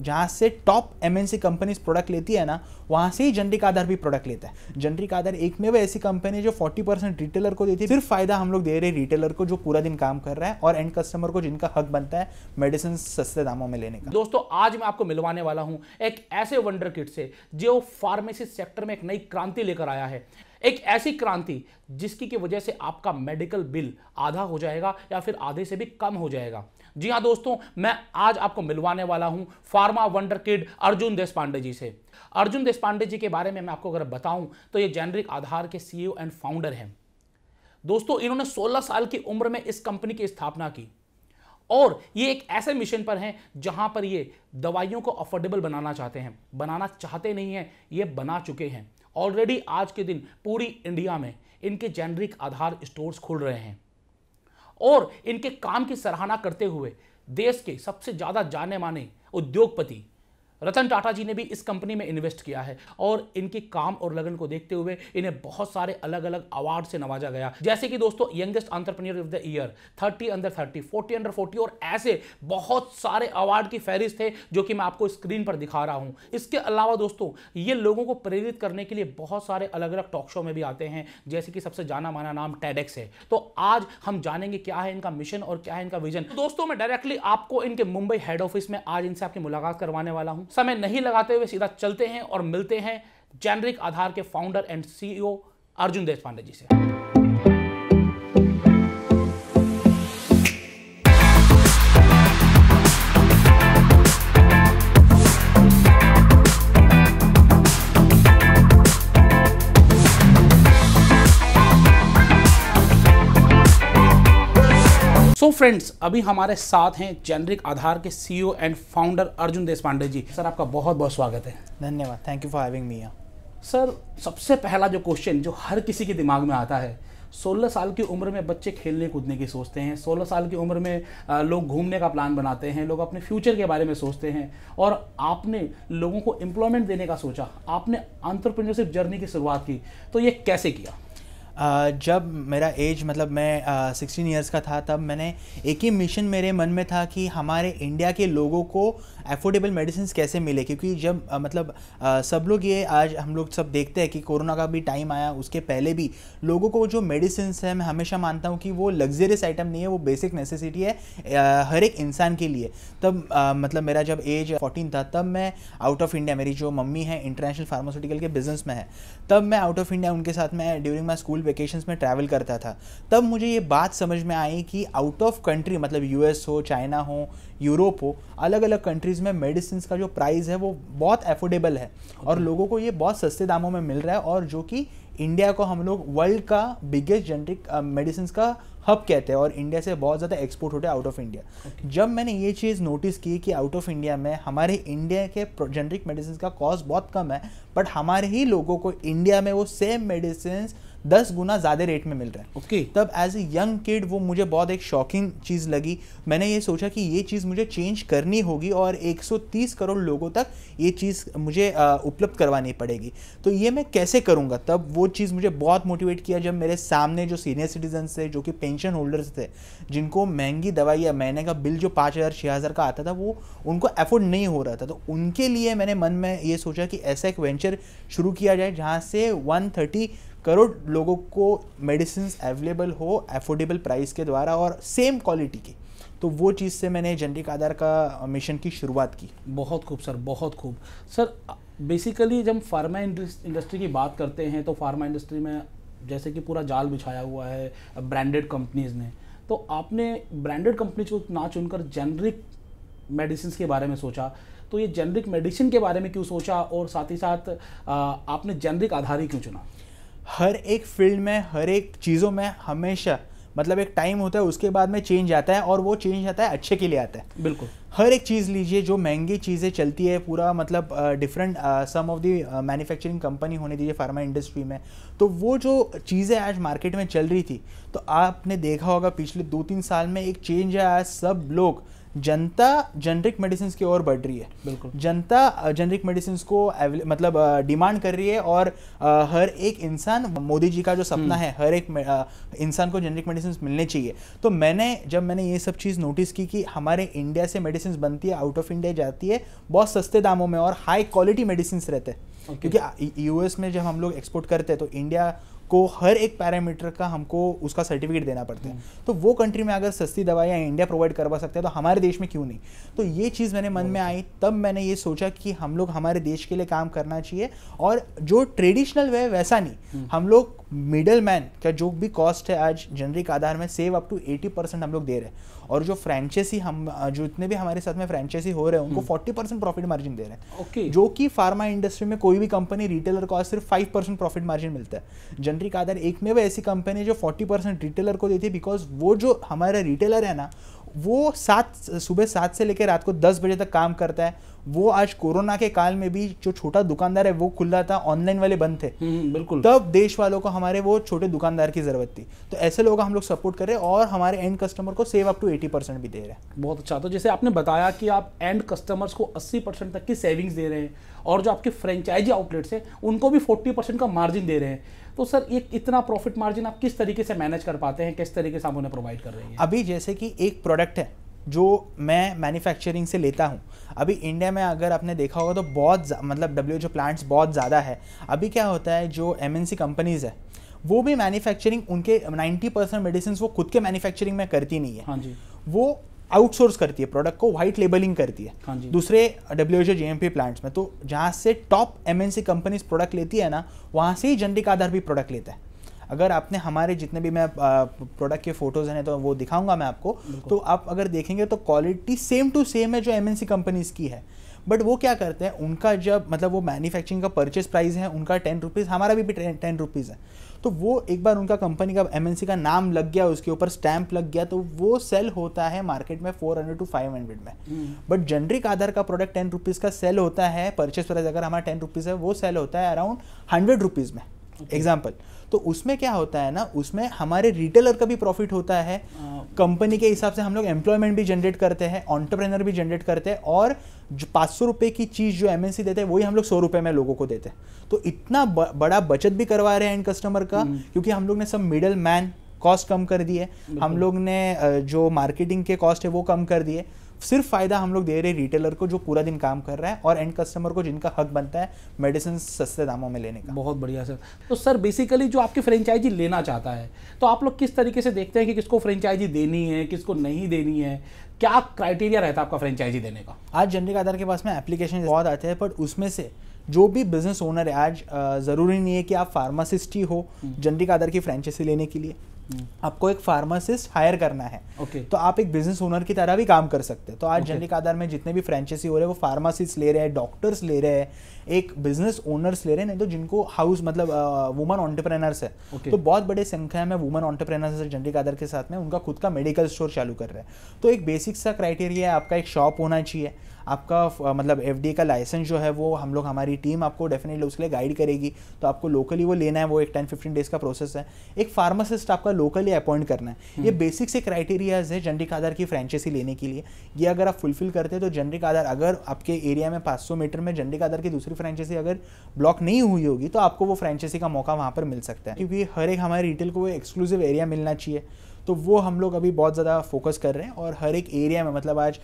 जहाँ से top M MNC companies product लेती है ना वहाँ से ही जनरिक आधार भी प्रोडक्ट लेता है जनरिक आधार एक में वो ऐसी कंपनी है जो 40 परसेंट रिटेलर को देती है सिर्फ फायदा हम लोग दे रहे हैं रिटेलर को जो पूरा दिन काम कर रहा है और एंड कस्टमर को जिनका हक बनता है मेडिसिन सस्ते दामों में लेने का दोस्तों आज मैं आपको मिलवाने वाला हूँ एक ऐसे वंडर किट से जो फार्मेसी सेक्टर में एक नई क्रांति लेकर आया है एक ऐसी क्रांति जिसकी की वजह से आपका मेडिकल बिल आधा हो जाएगा या फिर आधे से भी कम हो जाएगा जी हाँ दोस्तों मैं आज आपको मिलवाने वाला हूँ pharma wonder kid Arjun Deshpande ji से अर्जुन देशपांडे जी के बारे में मैं आपको अगर बताऊं तो ये जेनरिक आधार के सीईओ एंड फाउंडर हैं दोस्तों इन्होंने 16 साल की उम्र में इस कंपनी की स्थापना की और ये एक ऐसे मिशन पर हैं जहां पर ये दवाइयों को अफोर्डेबल बनाना चाहते हैं बनाना चाहते नहीं हैं ये बना चुके हैं ऑलरेडी आज के दिन पूरी इंडिया में इनके जेनरिक आधार स्टोर्स खुल रहे हैं और इनके काम की सराहना करते हुए देश के सबसे ज़्यादा जाने माने उद्योगपति रतन टाटा जी ने भी इस कंपनी में इन्वेस्ट किया है और इनके काम और लगन को देखते हुए इन्हें बहुत सारे अलग अलग अवार्ड से नवाजा गया जैसे कि दोस्तों youngest entrepreneur of the year 30 under 30 40 under 40 और ऐसे बहुत सारे अवार्ड की फहरिस्त है जो कि मैं आपको स्क्रीन पर दिखा रहा हूं इसके अलावा दोस्तों ये लोगों को प्रेरित करने के लिए बहुत सारे अलग अलग टॉक शो में भी आते हैं जैसे कि सबसे जाना माना नाम टेडेक्स है तो आज हम जानेंगे क्या है इनका मिशन और क्या है इनका विजन दोस्तों मैं डायरेक्टली आपको इनके मुंबई हेड ऑफिस में आज इनसे आपकी मुलाकात करवाने वाला हूँ समय नहीं लगाते हुए सीधा चलते हैं और मिलते हैं जेनरिक आधार के founder and CEO Arjun Deshpande ji से सो so फ्रेंड्स अभी हमारे साथ हैं जेनरिक आधार के CEO and founder Arjun Deshpande ji sir आपका बहुत बहुत स्वागत है धन्यवाद thank you for having me sir सबसे पहला जो क्वेश्चन जो हर किसी के दिमाग में आता है 16 साल की उम्र में बच्चे खेलने कूदने की सोचते हैं 16 साल की उम्र में लोग घूमने का प्लान बनाते हैं लोग अपने फ्यूचर के बारे में सोचते हैं और आपने लोगों को एम्प्लॉयमेंट देने का सोचा आपने आंट्रप्रनरशिप जर्नी की शुरुआत की तो ये कैसे किया जब मेरा एज मतलब मैं सिक्सटीन ईयर्स का था तब मैंने एक ही मिशन मेरे मन में था कि हमारे इंडिया के लोगों को एफोर्डेबल मेडिसिन कैसे मिले क्योंकि जब आ, मतलब आ, सब लोग ये आज हम लोग सब देखते हैं कि कोरोना का भी टाइम आया उसके पहले भी लोगों को जो मेडिसिन है मैं हमेशा मानता हूँ कि वो लग्जरियस आइटम नहीं है वो बेसिक नेसेसिटी है हर एक इंसान के लिए तब आ, मतलब मेरा जब एज फोर्टीन था तब मैं आउट ऑफ इंडिया मेरी जो मम्मी है इंटरनेशनल फार्मास्यूटिकल के बिजनेस में है तब मैं आउट ऑफ इंडिया उनके साथ मैं ड्यूरिंग माई स्कूल वेकेशन में ट्रैवल करता था तब मुझे ये बात समझ में आई कि आउट ऑफ कंट्री मतलब यूएस हो चाइना हो यूरोप हो अलग अलग कंट्रीज कंट्रीज़ में मेडिसिन का जो प्राइस है वो बहुत एफोर्डेबल है और लोगों को ये बहुत सस्ते दामों में मिल रहा है और जो कि इंडिया को हम लोग वर्ल्ड का बिगेस्ट जेनरिक मेडिसिन का हब कहते हैं और इंडिया से बहुत ज़्यादा एक्सपोर्ट होता है आउट ऑफ इंडिया okay. जब मैंने ये चीज़ नोटिस की कि आउट ऑफ इंडिया में हमारे इंडिया के जेनरिक मेडिसिन का कॉस्ट बहुत कम है बट हमारे ही लोगों को इंडिया में वो सेम मेडिसिन दस गुना ज़्यादा रेट में मिल रहा है ओके okay. तब एज ए यंग किड वो मुझे बहुत एक शॉकिंग चीज़ लगी मैंने ये सोचा कि ये चीज़ मुझे चेंज करनी होगी और 130 करोड़ लोगों तक ये चीज़ मुझे उपलब्ध करवानी पड़ेगी तो ये मैं कैसे करूँगा तब वो चीज़ मुझे बहुत मोटिवेट किया जब मेरे सामने जो सीनियर सिटीजन थे जो कि पेंशन होल्डर्स थे जिनको महंगी दवाई या महीने का बिल जो पाँच हज़ार छः हज़ार का आता था वो उनको एफोर्ड नहीं हो रहा था तो उनके लिए मैंने मन में ये सोचा कि ऐसा एक वेंचर शुरू किया जाए जहाँ से वन थर्टी करोड़ लोगों को मेडिसिन अवेलेबल हो एफोर्डेबल प्राइस के द्वारा और सेम क्वालिटी की तो वो चीज़ से मैंने जेनरिक आधार का मिशन की शुरुआत की बहुत खूब सर बहुत खूब सर बेसिकली जब फार्मा इंडस्ट्री की बात करते हैं तो फार्मा इंडस्ट्री में जैसे कि पूरा जाल बिछाया हुआ है ब्रांडेड कंपनीज़ ने तो आपने ब्रांडेड कंपनीज को ना चुनकर जेनरिक मेडिसिन के बारे में सोचा तो ये जेनरिक मेडिसिन के बारे में क्यों सोचा और साथ ही साथ आपने जेनरिक आधार ही क्यों चुना हर एक फील्ड में हर एक चीज़ों में हमेशा मतलब एक टाइम होता है उसके बाद में चेंज आता है और वो चेंज आता है अच्छे के लिए आता है बिल्कुल हर एक चीज़ लीजिए जो महंगी चीज़ें चलती है पूरा मतलब different some of the manufacturing company होने दीजिए फार्मा इंडस्ट्री में तो वो जो चीज़ें आज मार्केट में चल रही थी तो आपने देखा होगा पिछले दो तीन साल में एक चेंज है आज सब लोग जनता जेनरिक मेडिसिन की ओर बढ़ रही है बिल्कुल जनता जेनरिक मेडिसिन को मतलब डिमांड कर रही है और हर एक इंसान मोदी जी का जो सपना हम्म। है हर एक इंसान को जेनरिक मेडिसिन मिलने चाहिए तो मैंने जब मैंने ये सब चीज़ नोटिस की कि हमारे इंडिया से मेडिसिन बनती है आउट ऑफ इंडिया जाती है बहुत सस्ते दामों में और हाई क्वालिटी मेडिसिन रहते हैं okay. क्योंकि यूएस में जब हम लोग एक्सपोर्ट करते हैं तो इंडिया को हर एक पैरामीटर का हमको उसका सर्टिफिकेट देना पड़ता है हम्म। तो वो कंट्री में अगर सस्ती दवाइयाँ इंडिया प्रोवाइड करवा सकते हैं तो हमारे देश में क्यों नहीं तो ये चीज़ मैंने मन में आई तब मैंने ये सोचा कि हम लोग हमारे देश के लिए काम करना चाहिए और जो ट्रेडिशनल वे वैसा नहीं हम्म। हम लोग मिडल मैन का जो भी कॉस्ट है आज जेनरिक आधार में save up to eighty percent हम लोग दे रहे हैं और जो फ्रेंचाइजी हम जो इतने भी हमारे साथ में फ्रेंचाइजी हो रहे हैं उनको फोर्टी परसेंट प्रॉफिट मार्जिन दे रहे हैं ओके okay. जो कि फार्मा इंडस्ट्री में कोई भी कंपनी रिटेलर को आज सिर्फ फाइव परसेंट प्रॉफिट मार्जिन मिलता है जेनरिक आधार एक में भी ऐसी कंपनी जो फोर्टी परसेंट रिटेलर को देती है बिकॉज वो जो हमारा रिटेलर है ना वो सात सुबह सात से लेकर रात को दस बजे तक काम करता है वो आज कोरोना के काल में भी जो छोटा दुकानदार है वो खुला था ऑनलाइन वाले बंद थे हम्म, हम्म, बिल्कुल तब देश वालों को हमारे वो छोटे दुकानदार की जरूरत थी तो ऐसे लोग हम लोग सपोर्ट कर रहे हैं और हमारे एंड कस्टमर को save up to eighty percent भी दे रहे हैं बहुत अच्छा तो जैसे आपने बताया कि आप एंड कस्टमर्स को अस्सी परसेंट तक की सेविंग्स दे रहे हैं और जो आपके फ्रेंचाइजी आउटलेट्स हैं उनको भी फोर्टी परसेंट का मार्जिन दे रहे हैं तो सर ये इतना प्रॉफिट मार्जिन आप किस तरीके से मैनेज कर पाते हैं किस तरीके से आप उन्हें प्रोवाइड कर रहे हैं अभी जैसे कि एक प्रोडक्ट है जो मैं मैन्युफैक्चरिंग से लेता हूँ अभी इंडिया में अगर आपने देखा होगा तो बहुत मतलब डब्ल्यू जो प्लांट्स बहुत ज़्यादा है अभी क्या होता है जो एम कंपनीज़ है वो भी मैन्युफैक्चरिंग उनके 90 परसेंट मेडिसिन वो खुद के मैन्युफैक्चरिंग में करती नहीं है हाँ जी वो आउटसोर्स करती है प्रोडक्ट को व्हाइट लेबलिंग करती है हाँ दूसरे डब्ल्यू एच एम प्लांट्स में तो जहाँ से टॉप एमएनसी कंपनीज प्रोडक्ट लेती है ना वहाँ से ही जेनरिक आधार भी प्रोडक्ट लेता है अगर आपने हमारे जितने भी मैं प्रोडक्ट के फोटोज हैं तो वो दिखाऊंगा मैं आपको तो आप अगर देखेंगे तो क्वालिटी सेम टू सेम है जो एम कंपनीज की है बट वो क्या करते हैं उनका जब मतलब वो मैन्युफैक्चरिंग का परचेज प्राइस है उनका टेन रुपीज़ हमारा भी टेन रुपीज़ है तो वो एक बार उनका कंपनी का एम का नाम लग गया उसके ऊपर स्टैंप लग गया तो वो सेल होता है मार्केट में four hundred to five hundred में बट हम्म। जेनरिक आधार का प्रोडक्ट टेन रुपीज़ का सेल होता है परचेज प्राइस अगर हमारा टेन रुपीज़ है वो सेल होता है अराउंड हंड्रेड रुपीज़ में एग्जाम्पल okay. तो उसमें क्या होता है ना उसमें हमारे रिटेलर का भी प्रॉफिट होता है कंपनी हाँ। के हिसाब से हम लोग एम्प्लॉयमेंट भी जनरेट करते हैं ऑन्टरप्रेनर भी जनरेट करते हैं और जो पाँच सौ रुपये की चीज़ जो एम देते हैं वही हम लोग सौ रुपये में लोगों को देते हैं तो इतना ब, बड़ा बचत भी करवा रहे हैं एंड कस्टमर का हम्म। क्योंकि हम लोग ने सब मिडल मैन कॉस्ट कम कर दिए हम लोग ने जो मार्केटिंग के कॉस्ट है वो कम कर दिए सिर्फ फायदा हम लोग दे रहे हैं रिटेलर को जो पूरा दिन काम कर रहा है और एंड कस्टमर को जिनका हक बनता है मेडिसिन सस्ते दामों में लेने का बहुत बढ़िया सर तो सर बेसिकली जो आपकी फ्रेंचाइजी लेना चाहता है तो आप लोग किस तरीके से देखते हैं कि किसको फ्रेंचाइजी देनी है किसको नहीं देनी है क्या क्राइटेरिया रहता है आपका फ्रेंचाइजी देने का आज जनरिक आधार के पास में एप्लीकेशन बहुत आते हैं बट उसमें से जो भी बिजनेस ओनर है आज ज़रूरी नहीं है कि आप फार्मासिस्ट ही हो जनरिक हम्म। आधार की फ्रेंचाइजी लेने के लिए हम्म। आपको एक फार्मासिस्ट हायर करना है ओके okay. तो आप एक बिजनेस ओनर की तरह भी काम कर सकते हैं तो आज okay. जनरिक आधार में जितने भी फ्रेंचाइजी हो रहे हैं वो फार्मासिस्ट ले रहे हैं डॉक्टर्स ले रहे हैं एक बिजनेस ओनर्स ले रहे हैं नहीं तो जिनको हाउस मतलब वुमन ऑन्टरप्रेनर्स है okay. तो बहुत बड़े संख्या में वुमन ऑन्टरप्रेनर्स है जनरिक आधार के साथ में उनका खुद का मेडिकल स्टोर चालू कर रहे हैं तो एक बेसिक सा क्राइटेरिया है आपका एक शॉप होना चाहिए आपका मतलब एफ का लाइसेंस जो है वो हम लोग हमारी टीम आपको डेफिनेटली उसके लिए गाइड करेगी तो आपको लोकली वो लेना है वो एक टेन फिफ्टीन डेज का प्रोसेस है एक फार्मासिस्ट आपका लोकली अपॉइंट करना है ये बेसिक हम्म। से क्राइटेरियाज है जेनरिक आधार की फ्रेंचाइजी लेने के लिए ये अगर आप फुलफिल करते हैं तो जेनरिक आधार अगर आपके एरिया में पाँच मीटर में जेनरिक आधार की दूसरी फ्रेंचाइजी अगर ब्लॉक नहीं हुई होगी तो आपको वो फ्रेंचाइजी का मौका वहाँ पर मिल सकता है क्योंकि हर एक हमारे रिटेल को एक्सक्लूसिव एरिया मिलना चाहिए तो वो हम लोग अभी बहुत ज़्यादा फोकस कर रहे हैं और हर एक एरिया में मतलब आज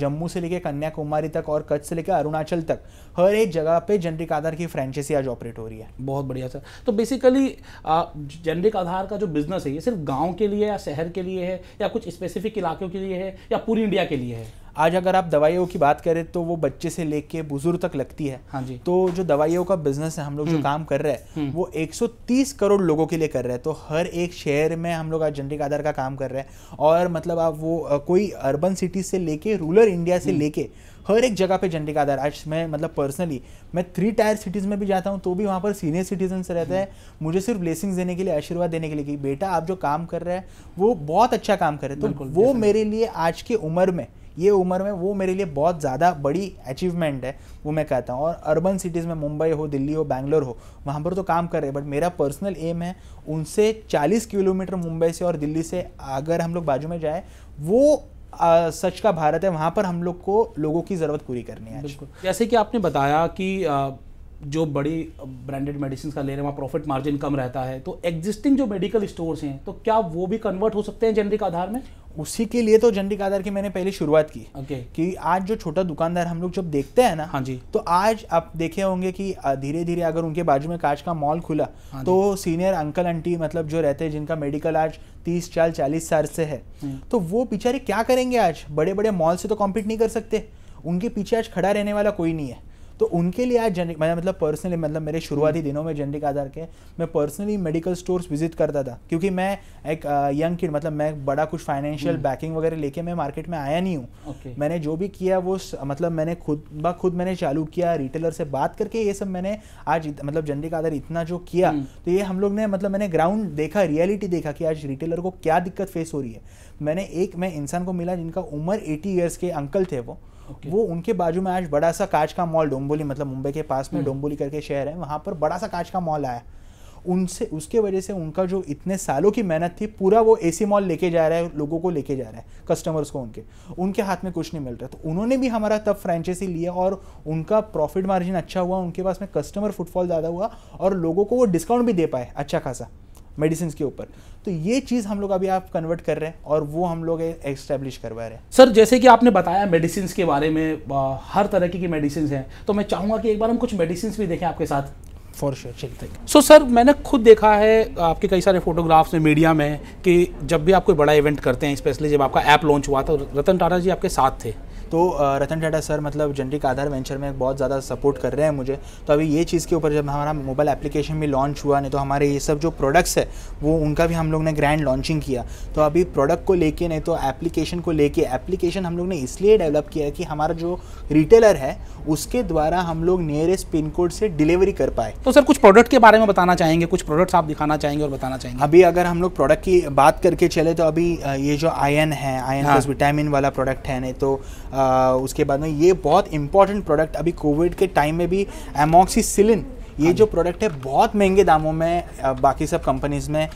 जम्मू से लेकर कन्याकुमारी तक और कच्छ से लेकर अरुणाचल तक हर एक जगह पे जेनरिक आधार की फ्रेंचाइजी आज ऑपरेट हो रही है बहुत बढ़िया सर तो बेसिकली जेनरिक आधार का जो बिजनेस है ये सिर्फ गाँव के लिए या शहर के लिए है या कुछ स्पेसिफिक इलाकों के लिए है या पूरी इंडिया के लिए है आज अगर आप दवाइयों की बात करें तो वो बच्चे से लेके बुजुर्ग तक लगती है हाँ जी तो जो दवाइयों का बिजनेस है हम लोग जो हम्म। काम कर रहे हैं हम्म। वो 130 करोड़ लोगों के लिए कर रहे हैं तो हर एक शहर में हम लोग आज जेनरिक आधार का काम कर रहे हैं और मतलब आप वो कोई अर्बन सिटी से लेके रूरल इंडिया से हम्म। लेके हर एक जगह पे जनरिक आधार आज मैं मतलब पर्सनली मैं थ्री टायर सिटीज़ में भी जाता हूँ तो भी वहाँ पर सीनियर सिटीजन्स रहते हैं मुझे सिर्फ ब्लेसिंग्स देने के लिए आशीर्वाद देने के लिए कि बेटा आप जो काम कर रहे हैं वो बहुत अच्छा काम कर रहे हैं तो वो मेरे लिए आज की उम्र में ये उम्र में वो मेरे लिए बहुत ज़्यादा बड़ी अचीवमेंट है वो मैं कहता हूँ और अर्बन सिटीज़ में मुंबई हो दिल्ली हो बैंगलोर हो वहाँ पर तो काम कर रहे हैं बट मेरा पर्सनल एम है उनसे 40 किलोमीटर मुंबई से और दिल्ली से अगर हम लोग बाजू में जाए वो आ, सच का भारत है वहाँ पर हम लोग को लोगों की ज़रूरत पूरी करनी है जैसे कि आपने बताया कि आ, जो बड़ी ब्रांडेड मेडिसिन का ले रहे हैं वहाँ प्रॉफिट मार्जिन कम रहता है तो एग्जिस्टिंग जो मेडिकल स्टोर्स हैं तो क्या वो भी कन्वर्ट हो सकते हैं जेनरिक आधार में उसी के लिए तो जनरिक आधार की मैंने पहले शुरुआत की okay. कि आज जो छोटा दुकानदार हम लोग जब देखते हैं ना हाँ जी तो आज आप देखे होंगे कि धीरे धीरे अगर उनके बाजू में कांच का मॉल खुला हाँ तो सीनियर अंकल आंटी मतलब जो रहते हैं जिनका मेडिकल आज तीस चाल चालीस साल से है हाँ। तो वो बेचारे क्या करेंगे आज बड़े बड़े मॉल से तो कॉम्पीट नहीं कर सकते उनके पीछे आज खड़ा रहने वाला कोई नहीं है तो उनके लिए आज जेनरिक मैं मतलब पर्सनली मतलब मेरे शुरुआती हम्म। दिनों में जेनरिक आधार के मैं पर्सनली मेडिकल स्टोर्स विजिट करता था क्योंकि मैं एक यंग किड मतलब मैं बड़ा कुछ फाइनेंशियल बैकिंग हम्म। वगैरह लेके मैं मार्केट में आया नहीं हूँ okay. मैंने जो भी किया वो मतलब मैंने खुद ब खुद मैंने चालू किया रिटेलर से बात करके ये सब मैंने आज मतलब जेनरिक आधार इतना जो किया हम्म। तो ये हम लोग ने मतलब मैंने ग्राउंड देखा रियलिटी देखा कि आज रिटेलर को क्या दिक्कत फेस हो रही है मैंने एक मैं इंसान को मिला जिनका उम्र एटी ईयर्स के अंकल थे वो okay. वो उनके बाजू में आज बड़ा सा कांच का मॉल डोंबोली मतलब मुंबई के पास में हम्म। डोंबोली करके शहर है वहाँ पर बड़ा सा कांच का मॉल आया उनसे उसके वजह से उनका जो इतने सालों की मेहनत थी पूरा वो एसी मॉल लेके जा रहा है लोगों को लेके जा रहा है कस्टमर्स को उनके उनके हाथ में कुछ नहीं मिल रहा तो उन्होंने भी हमारा तब फ्रेंचाइजी लिया और उनका प्रॉफिट मार्जिन अच्छा हुआ उनके पास में कस्टमर फुटफॉल ज़्यादा हुआ और लोगों को वो डिस्काउंट भी दे पाए अच्छा खासा मेडिसिन के ऊपर तो ये चीज़ हम लोग अभी आप कन्वर्ट कर रहे हैं और वो हम लोग एस्टेब्लिश करवा रहे हैं सर जैसे कि आपने बताया मेडिसिन के बारे में हर तरह की मेडिसिन हैं तो मैं चाहूँगा कि एक बार हम कुछ मेडिसिन भी देखें आपके साथ फॉर श्योर चलते सो सर मैंने खुद देखा है आपके कई सारे फोटोग्राफ्स में मीडिया में कि जब भी आप कोई बड़ा इवेंट करते हैं स्पेशली जब आपका ऐप लॉन्च हुआ था रतन टाटा जी आपके साथ थे तो रतन टाटा सर मतलब जेनरिक आधार वेंचर में बहुत ज़्यादा सपोर्ट कर रहे हैं मुझे तो अभी ये चीज़ के ऊपर जब हमारा मोबाइल एप्लीकेशन भी लॉन्च हुआ नहीं तो हमारे ये सब जो प्रोडक्ट्स है वो उनका भी हम लोग ने ग्रैंड लॉन्चिंग किया तो अभी प्रोडक्ट को लेके नहीं तो एप्लीकेशन को लेके एप्लीकेशन हम लोग ने इसलिए डेवलप किया है कि हमारा जो रिटेलर है उसके द्वारा हम लोग नियरेस्ट पिन कोड से डिलीवरी कर पाए तो सर कुछ प्रोडक्ट के बारे में बताना चाहेंगे कुछ प्रोडक्ट्स आप दिखाना चाहेंगे और बताना चाहेंगे अभी अगर हम लोग प्रोडक्ट की बात करके चले तो अभी ये जो आयन है आयन हाँ। प्लस विटामिन वाला प्रोडक्ट है नहीं तो उसके बाद में ये बहुत इंपॉर्टेंट प्रोडक्ट अभी कोविड के टाइम में भी एमोक्सीसिलिन ये जो प्रोडक्ट है बहुत महंगे दामों में बाकी सब कंपनीज़ में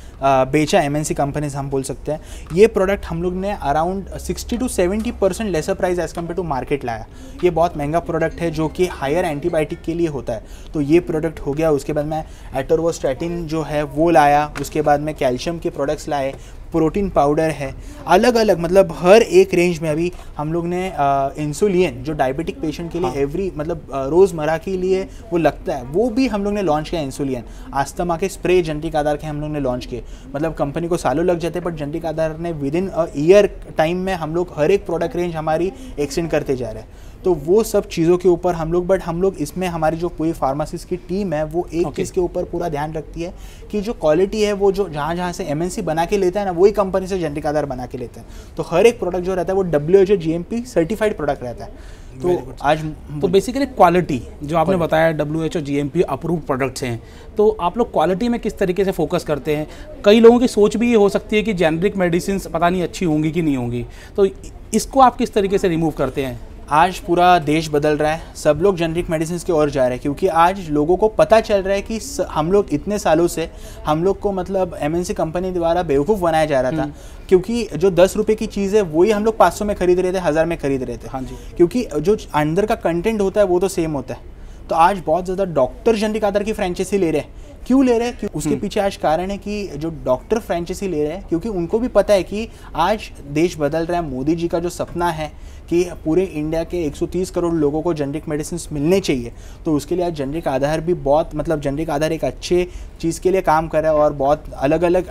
बेचा एमएनसी कंपनीज हम बोल सकते हैं ये प्रोडक्ट हम लोग ने around 60 to 70 percent lesser price as compare to market लाया ये बहुत महंगा प्रोडक्ट है जो कि हायर एंटीबायोटिक के लिए होता है तो ये प्रोडक्ट हो गया उसके बाद में एटोरवोस्टैटिन जो है वो लाया उसके बाद में कैल्शियम के प्रोडक्ट्स लाए प्रोटीन पाउडर है अलग अलग मतलब हर एक रेंज में अभी हम लोग ने इंसुलिन जो डायबिटिक पेशेंट के लिए हाँ। एवरी मतलब रोज़मर्रा के लिए वो लगता है वो भी हम लोग ने लॉन्च किया इंसुलिन आस्थमा के स्प्रे जंटिक आधार के हम लोग ने लॉन्च किए मतलब कंपनी को सालों लग जाते बट जंटिक आधार ने विद इन ईयर टाइम में हम लोग हर एक प्रोडक्ट रेंज हमारी एक्सटेंड करते जा रहे हैं तो वो सब चीज़ों के ऊपर हम लोग बट हम लोग इसमें हमारी जो पूरी फार्मासिस्ट की टीम है वो एक okay. चीज़ के ऊपर पूरा ध्यान रखती है कि जो क्वालिटी है वो जो जहाँ जहाँ से एम बना के लेता है ना वही कंपनी से जेनरिक आधार बना के लेता है तो हर एक प्रोडक्ट जो रहता है वो W H G certified product रहता है तो आज तो बेसिकली क्वालिटी जो आपने बताया W H O G M P approve products हैं तो आप लोग क्वालिटी में किस तरीके से फोकस करते हैं कई लोगों की सोच भी ये हो सकती है कि जेनरिक मेडिसिन पता नहीं अच्छी होंगी कि नहीं होंगी तो इसको आप किस तरीके से रिमूव करते हैं आज पूरा देश बदल रहा है सब लोग जेनरिक मेडिसिन की ओर जा रहे हैं क्योंकि आज लोगों को पता चल रहा है कि हम लोग इतने सालों से हम लोग को मतलब एम कंपनी द्वारा बेवकूफ़ बनाया जा रहा था हम्म। क्योंकि जो दस रुपये की चीज़ है वही हम लोग पाँच सौ में खरीद रहे थे हज़ार में खरीद रहे थे हाँ जी क्योंकि जो अंदर का कंटेंट होता है वो तो सेम होता है तो आज बहुत ज़्यादा डॉक्टर जेनरिक आधार की फ्रेंचाइजी ले रहे हैं क्यों ले रहे हैं क्यों उसके हम्म। पीछे आज कारण है कि जो डॉक्टर फ्रेंचाइजी ले रहे हैं क्योंकि उनको भी पता है कि आज देश बदल रहा है मोदी जी का जो सपना है कि पूरे इंडिया के 130 करोड़ लोगों को जेनरिक मेडिसिन मिलने चाहिए तो उसके लिए आज जेनरिक आधार भी बहुत मतलब जेनरिक आधार एक अच्छे चीज़ के लिए काम कर रहा है और बहुत अलग अलग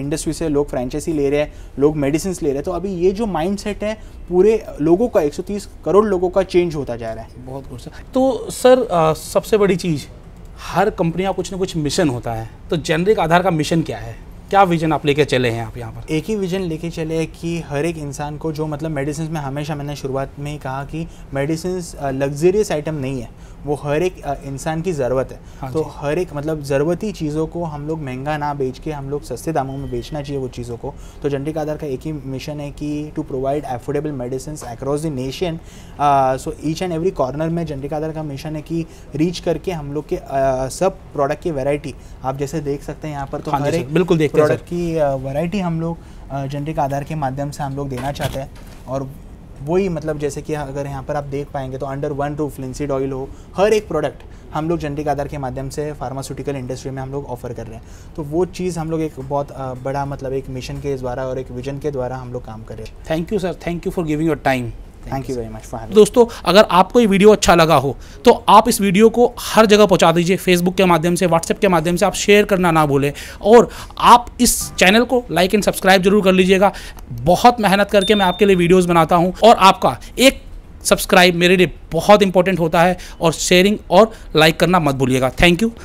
इंडस्ट्री से लोग फ्रेंचाइजी ले रहे हैं लोग मेडिसिन ले रहे हैं तो अभी ये जो माइंड है पूरे लोगों का 130 करोड़ लोगों का चेंज होता जा रहा है बहुत गुड सर तो सर सबसे बड़ी चीज़ हर कंपनी का कुछ ना कुछ मिशन होता है तो जेनरिक आधार का मिशन क्या है क्या विजन आप लेके चले हैं आप यहाँ पर एक ही विजन लेके चले हैं कि हर एक इंसान को जो मतलब मेडिसिन में हमेशा मैंने शुरुआत में ही कहा कि मेडिसिन लग्जरियस आइटम नहीं है वो हर एक इंसान की ज़रूरत है हाँ तो हर एक मतलब ज़रूरती चीज़ों को हम लोग महंगा ना बेच के हम लोग सस्ते दामों में बेचना चाहिए वो चीज़ों को तो जनरिक आधार का एक ही मिशन है कि to provide affordable medicine across the nation so each and every corner में जनरिक आधार का मिशन है कि रीच करके हम लोग के uh, सब प्रोडक्ट की वेराइटी आप जैसे देख सकते हैं यहाँ पर तो हाँ हर एक बिल्कुल प्रोडक्ट की वेराइटी हम लोग जनरिक आधार के माध्यम से हम लोग देना चाहते हैं और वही मतलब जैसे कि अगर यहाँ पर आप देख पाएंगे तो under one roof linseed oil हो हर एक प्रोडक्ट हम लोग जेनरिक आधार के माध्यम से फार्मास्यूटिकल इंडस्ट्री में हम लोग ऑफर कर रहे हैं तो वो चीज़ हम लोग एक बहुत बड़ा मतलब एक मिशन के द्वारा और एक विजन के द्वारा हम लोग काम कर रहे हैं thank you sir thank you for giving your time thank you very much for दोस्तों अगर आपको ये वीडियो अच्छा लगा हो तो आप इस वीडियो को हर जगह पहुंचा दीजिए फेसबुक के माध्यम से व्हाट्सएप के माध्यम से आप शेयर करना ना भूलें और आप इस चैनल को लाइक एंड सब्सक्राइब जरूर कर लीजिएगा बहुत मेहनत करके मैं आपके लिए वीडियोज़ बनाता हूँ और आपका एक सब्सक्राइब मेरे लिए बहुत इंपॉर्टेंट होता है और शेयरिंग और लाइक करना मत भूलिएगा थैंक यू